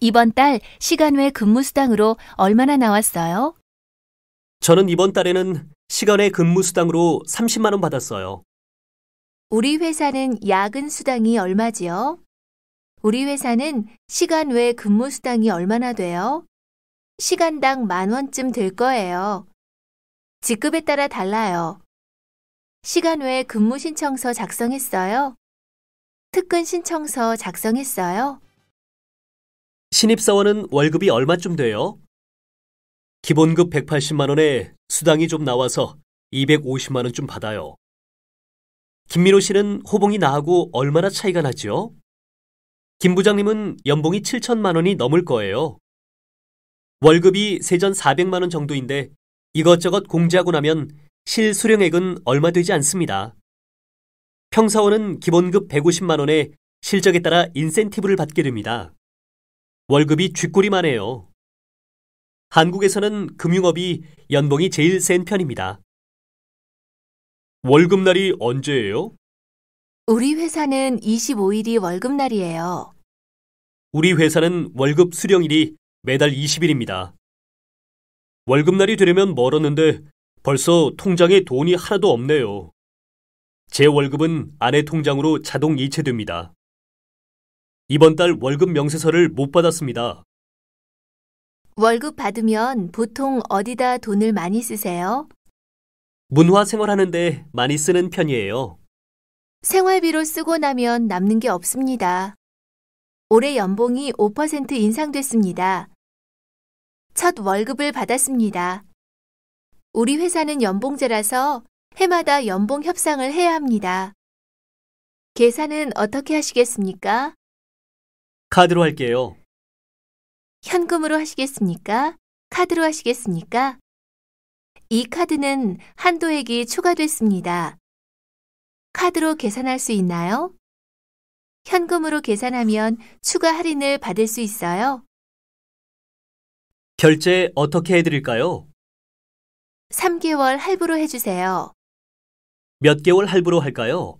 이번 달 시간 외 근무 수당으로 얼마나 나왔어요? 저는 이번 달에는 시간 외 근무 수당으로 30만 원 받았어요. 우리 회사는 야근 수당이 얼마지요? 우리 회사는 시간 외 근무 수당이 얼마나 돼요? 시간당 만 원쯤 될 거예요. 직급에 따라 달라요. 시간 외 근무 신청서 작성했어요? 특근 신청서 작성했어요? 신입사원은 월급이 얼마쯤 돼요? 기본급 180만원에 수당이 좀 나와서 250만원 쯤 받아요. 김민호 씨는 호봉이 나하고 얼마나 차이가 나지요? 김 부장님은 연봉이 7천만 원이 넘을 거예요. 월급이 세전 400만 원 정도인데 이것저것 공제하고 나면 실수령액은 얼마 되지 않습니다. 평사원은 기본급 150만 원에 실적에 따라 인센티브를 받게 됩니다. 월급이 쥐꼬리만 해요. 한국에서는 금융업이 연봉이 제일 센 편입니다. 월급날이 언제예요? 우리 회사는 25일이 월급날이에요. 우리 회사는 월급 수령일이 매달 20일입니다. 월급날이 되려면 멀었는데 벌써 통장에 돈이 하나도 없네요. 제 월급은 아내 통장으로 자동 이체됩니다. 이번 달 월급 명세서를 못 받았습니다. 월급 받으면 보통 어디다 돈을 많이 쓰세요? 문화 생활하는데 많이 쓰는 편이에요. 생활비로 쓰고 나면 남는 게 없습니다. 올해 연봉이 5% 인상됐습니다. 첫 월급을 받았습니다. 우리 회사는 연봉제라서 해마다 연봉 협상을 해야 합니다. 계산은 어떻게 하시겠습니까? 카드로 할게요. 현금으로 하시겠습니까? 카드로 하시겠습니까? 이 카드는 한도액이 추가됐습니다. 카드로 계산할 수 있나요? 현금으로 계산하면 추가 할인을 받을 수 있어요. 결제 어떻게 해드릴까요? 3개월 할부로 해주세요. 몇 개월 할부로 할까요?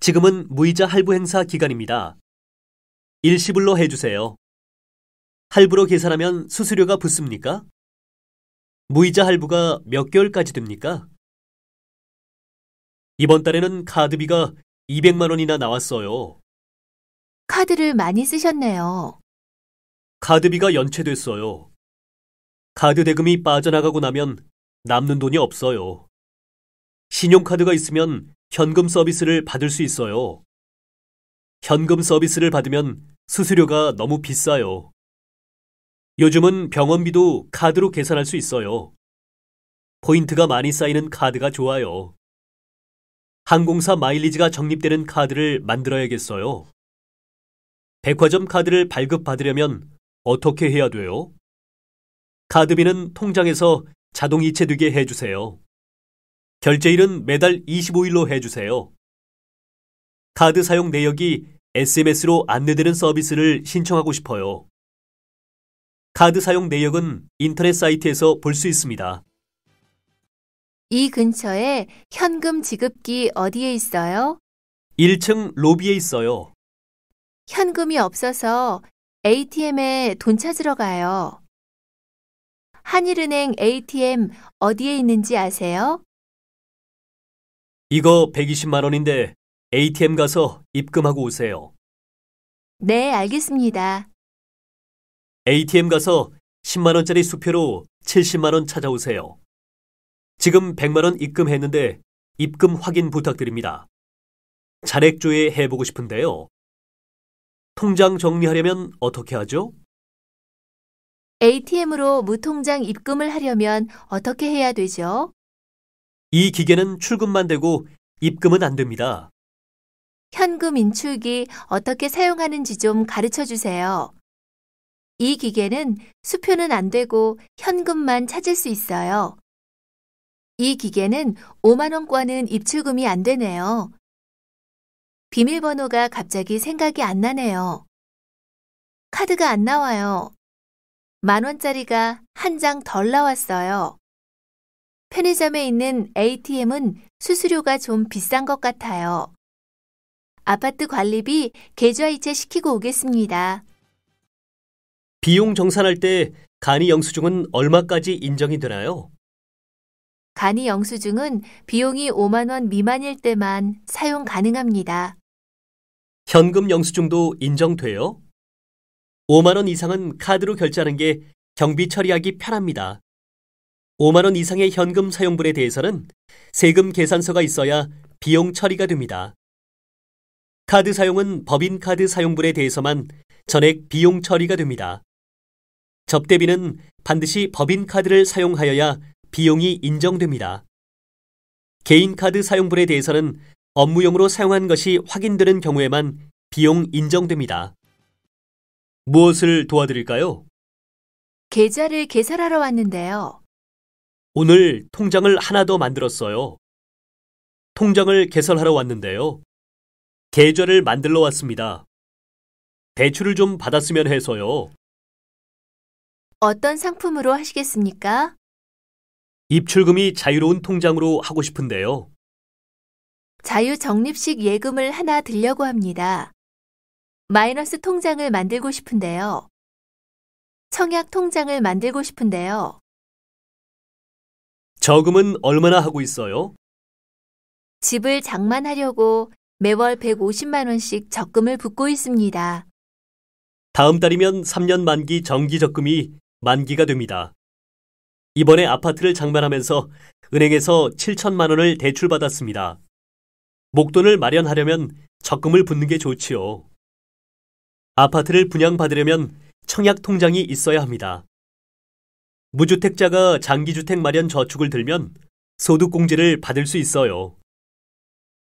지금은 무이자 할부 행사 기간입니다. 일시불로 해주세요. 할부로 계산하면 수수료가 붙습니까? 무이자 할부가 몇 개월까지 됩니까? 이번 달에는 카드비가 200만 원이나 나왔어요. 카드를 많이 쓰셨네요. 카드비가 연체됐어요. 카드 대금이 빠져나가고 나면 남는 돈이 없어요. 신용카드가 있으면 현금 서비스를 받을 수 있어요. 현금 서비스를 받으면 수수료가 너무 비싸요. 요즘은 병원비도 카드로 계산할 수 있어요. 포인트가 많이 쌓이는 카드가 좋아요. 항공사 마일리지가 적립되는 카드를 만들어야겠어요. 백화점 카드를 발급받으려면 어떻게 해야 돼요? 카드비는 통장에서 자동 이체되게 해주세요. 결제일은 매달 25일로 해주세요. 카드 사용 내역이 SMS로 안내되는 서비스를 신청하고 싶어요. 카드 사용 내역은 인터넷 사이트에서 볼 수 있습니다. 이 근처에 현금 지급기 어디에 있어요? 1층 로비에 있어요. 현금이 없어서 ATM에 돈 찾으러 가요. 한일은행 ATM 어디에 있는지 아세요? 이거 120만 원인데 ATM 가서 입금하고 오세요. 네, 알겠습니다. ATM 가서 10만 원짜리 수표로 70만 원 찾아오세요. 지금 100만 원 입금했는데 입금 확인 부탁드립니다. 잔액조회 해보고 싶은데요. 통장 정리하려면 어떻게 하죠? ATM으로 무통장 입금을 하려면 어떻게 해야 되죠? 이 기계는 출금만 되고 입금은 안 됩니다. 현금 인출기 어떻게 사용하는지 좀 가르쳐 주세요. 이 기계는 수표는 안 되고 현금만 찾을 수 있어요. 이 기계는 5만원권은 입출금이 안 되네요. 비밀번호가 갑자기 생각이 안 나네요. 카드가 안 나와요. 만원짜리가 한 장 덜 나왔어요. 편의점에 있는 ATM은 수수료가 좀 비싼 것 같아요. 아파트 관리비 계좌이체 시키고 오겠습니다. 비용 정산할 때 간이 영수증은 얼마까지 인정이 되나요? 간이 영수증은 비용이 5만 원 미만일 때만 사용 가능합니다. 현금 영수증도 인정돼요? 5만 원 이상은 카드로 결제하는 게 경비 처리하기 편합니다. 5만 원 이상의 현금 사용분에 대해서는 세금 계산서가 있어야 비용 처리가 됩니다. 카드 사용은 법인카드 사용분에 대해서만 전액 비용 처리가 됩니다. 접대비는 반드시 법인카드를 사용하여야 비용이 인정됩니다. 개인카드 사용분에 대해서는 업무용으로 사용한 것이 확인되는 경우에만 비용 인정됩니다. 무엇을 도와드릴까요? 계좌를 개설하러 왔는데요. 오늘 통장을 하나 더 만들었어요. 통장을 개설하러 왔는데요. 계좌를 만들러 왔습니다. 대출을 좀 받았으면 해서요. 어떤 상품으로 하시겠습니까? 입출금이 자유로운 통장으로 하고 싶은데요. 자유적립식 예금을 하나 들려고 합니다. 마이너스 통장을 만들고 싶은데요. 청약 통장을 만들고 싶은데요. 저금은 얼마나 하고 있어요? 집을 장만하려고 매월 150만원씩 적금을 붓고 있습니다. 다음 달이면 3년 만기 정기 적금이 만기가 됩니다. 이번에 아파트를 장만하면서 은행에서 7천만 원을 대출받았습니다. 목돈을 마련하려면 적금을 붓는 게 좋지요. 아파트를 분양받으려면 청약 통장이 있어야 합니다. 무주택자가 장기주택 마련 저축을 들면 소득공제를 받을 수 있어요.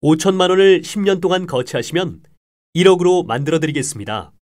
5천만 원을 10년 동안 거치하시면 1억으로 만들어 드리겠습니다.